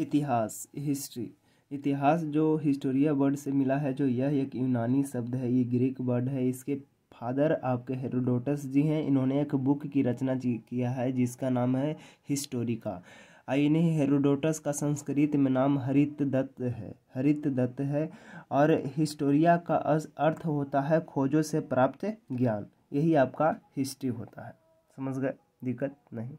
इतिहास हिस्ट्री इतिहास जो हिस्टोरिया वर्ड से मिला है जो यह एक यूनानी शब्द है ये ग्रीक वर्ड है इसके फादर आपके हेरोडोटस जी हैं इन्होंने एक बुक की रचना किया है जिसका नाम है हिस्टोरिका इन्हें हेरोडोटस का संस्कृत में नाम हरित दत्त है हरित दत्त है और हिस्टोरिया का अर्थ होता है खोजों से प्राप्त ज्ञान यही आपका हिस्ट्री होता है समझ गए दिक्कत नहीं